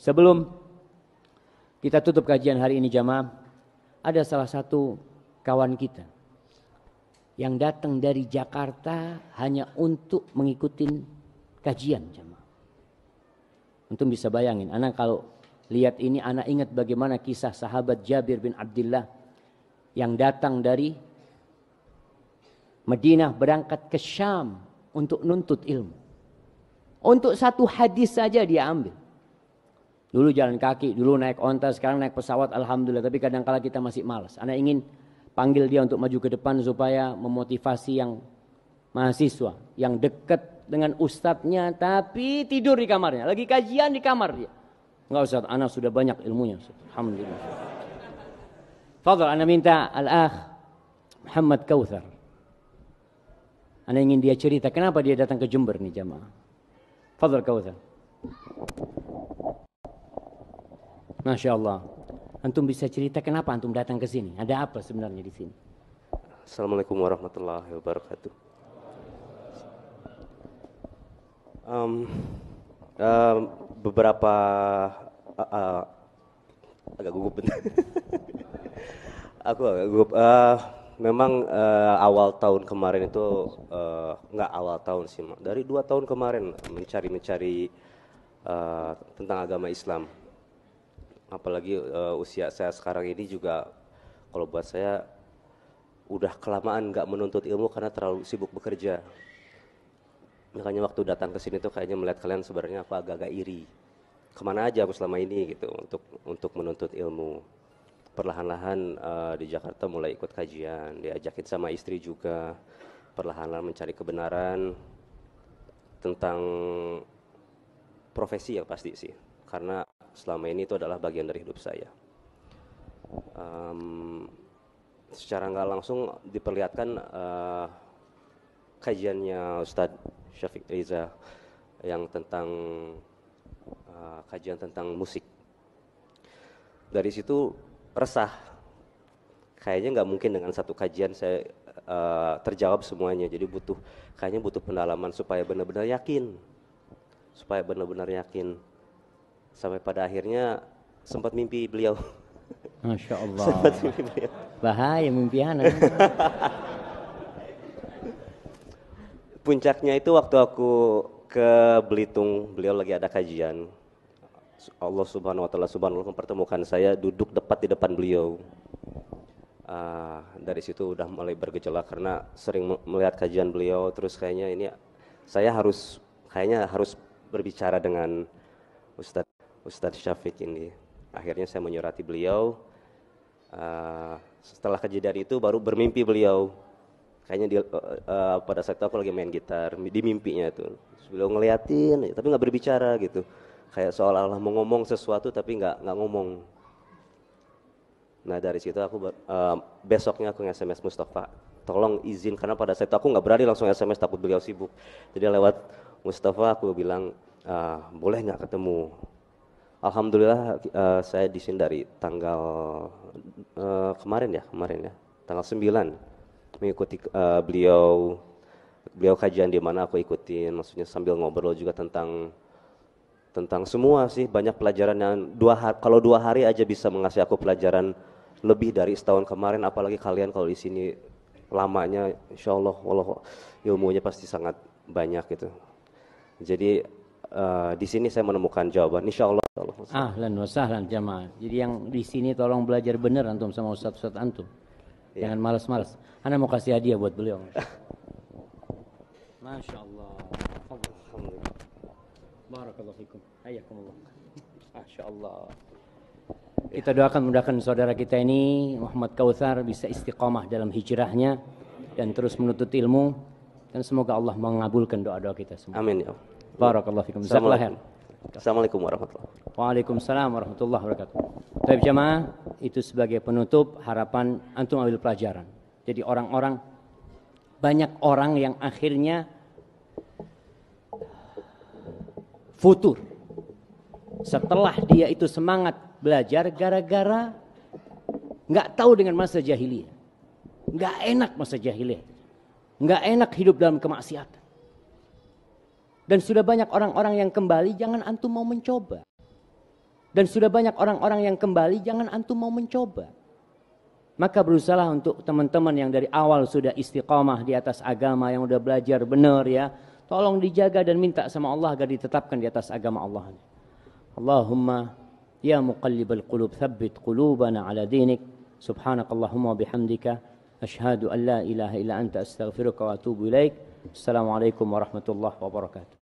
Sebelum kita tutup kajian hari ini jamaah, ada salah satu kawan kita yang datang dari Jakarta hanya untuk mengikuti kajian jamaah. Untuk bisa bayangin, anak kalau lihat ini anak ingat bagaimana kisah sahabat Jabir bin Abdullah yang datang dari Madinah berangkat ke Syam untuk nuntut ilmu. Untuk satu hadis saja dia ambil. Dulu jalan kaki, dulu naik onta, sekarang naik pesawat, alhamdulillah. Tapi kadang kala kita masih malas. Anda ingin panggil dia untuk maju ke depan supaya memotivasi yang mahasiswa, yang dekat dengan ustadznya, tapi tidur di kamarnya, lagi kajian di kamar dia. Enggak usah, anak sudah banyak ilmunya. Alhamdulillah. Fadl, Anda minta al-akh Muhammad Kauthar. Anak ingin dia cerita, kenapa dia datang ke Jember nih jamaah. Fadl Kauthar. Masya Allah. Antum bisa cerita kenapa antum datang ke sini? Ada apa sebenarnya di sini? Assalamualaikum warahmatullahi wabarakatuh. Um, um, beberapa uh, uh, agak gugup bentar. Aku agak gugup. Uh, memang uh, awal tahun kemarin itu uh, nggak awal tahun sih, dari dua tahun kemarin mencari-mencari uh, tentang agama Islam apalagi uh, usia saya sekarang ini juga kalau buat saya udah kelamaan nggak menuntut ilmu karena terlalu sibuk bekerja. Makanya waktu datang ke sini tuh kayaknya melihat kalian sebenarnya aku agak-agak iri. Kemana aja aku selama ini gitu untuk untuk menuntut ilmu. Perlahan-lahan uh, di Jakarta mulai ikut kajian, diajakin sama istri juga. Perlahan-lahan mencari kebenaran tentang profesi yang pasti sih. Karena selama ini itu adalah bagian dari hidup saya. Um, secara nggak langsung diperlihatkan uh, kajiannya Ustadz Syafiq Riza yang tentang uh, kajian tentang musik. Dari situ resah, kayaknya nggak mungkin dengan satu kajian saya uh, terjawab semuanya. Jadi butuh, kayaknya butuh pendalaman supaya benar-benar yakin, supaya benar-benar yakin sampai pada akhirnya sempat mimpi beliau. Masya Allah. sempat mimpi beliau. Bahaya mimpi anak. Puncaknya itu waktu aku ke Belitung, beliau lagi ada kajian. Allah Subhanahu wa taala subhanallah mempertemukan saya duduk tepat di depan beliau. Uh, dari situ udah mulai bergejolak karena sering melihat kajian beliau terus kayaknya ini saya harus kayaknya harus berbicara dengan Ustadz Ustadz Syafiq ini. Akhirnya saya menyurati beliau. Uh, setelah kejadian itu baru bermimpi beliau. Kayaknya di, uh, eh, uh, eh, pada saat itu aku lagi main gitar, di mimpinya itu. Beliau ngeliatin, tapi nggak berbicara gitu. Kayak seolah-olah mau ngomong sesuatu tapi nggak nggak ngomong. Nah dari situ aku uh, besoknya aku nge-SMS Mustafa, tolong izin karena pada saat itu aku nggak berani langsung SMS takut beliau sibuk. Jadi lewat Mustafa aku bilang uh, boleh nggak ketemu Alhamdulillah uh, saya di sini dari tanggal uh, kemarin ya, kemarin ya, tanggal 9 mengikuti uh, beliau beliau kajian di mana aku ikutin, maksudnya sambil ngobrol juga tentang tentang semua sih banyak pelajaran yang dua hari, kalau dua hari aja bisa mengasih aku pelajaran lebih dari setahun kemarin, apalagi kalian kalau di sini lamanya, insya Allah, Allah ilmunya pasti sangat banyak gitu. Jadi Eh, di sini saya menemukan jawaban. Insya Allah. Ahlan wa jamaah. Jadi yang di sini tolong belajar benar antum sama ustadz-ustadz antum. Yeah. Jangan malas-malas. Anda mau kasih hadiah buat beliau. Masya Allah. Alhamdulillah. Barakallahu fikum. Hayyakumullah. Masya Allah. Kita doakan mudahkan saudara kita ini Muhammad Kautsar bisa istiqomah dalam hijrahnya dan terus menuntut ilmu dan semoga Allah mengabulkan doa-doa kita semua. Amin ya Barakallahu fikum. Assalamualaikum warahmatullahi wabarakatuh. Waalaikumsalam warahmatullahi wabarakatuh. Baik jemaah, itu sebagai penutup harapan antum ambil pelajaran. Jadi orang-orang banyak orang yang akhirnya futur setelah dia itu semangat belajar gara-gara nggak -gara tahu dengan masa jahiliyah nggak enak masa jahiliyah nggak enak hidup dalam kemaksiatan dan sudah banyak orang-orang yang kembali, jangan antum mau mencoba. Dan sudah banyak orang-orang yang kembali, jangan antum mau mencoba. Maka berusahalah untuk teman-teman yang dari awal sudah istiqomah di atas agama, yang sudah belajar benar ya. Tolong dijaga dan minta sama Allah agar ditetapkan di atas agama Allah. Allahumma ya al qulub thabbit qulubana ala dinik. Subhanakallahumma bihamdika. Ashhadu an la ilaha illa anta astaghfiruka wa atubu ilaik. Assalamualaikum warahmatullahi wabarakatuh.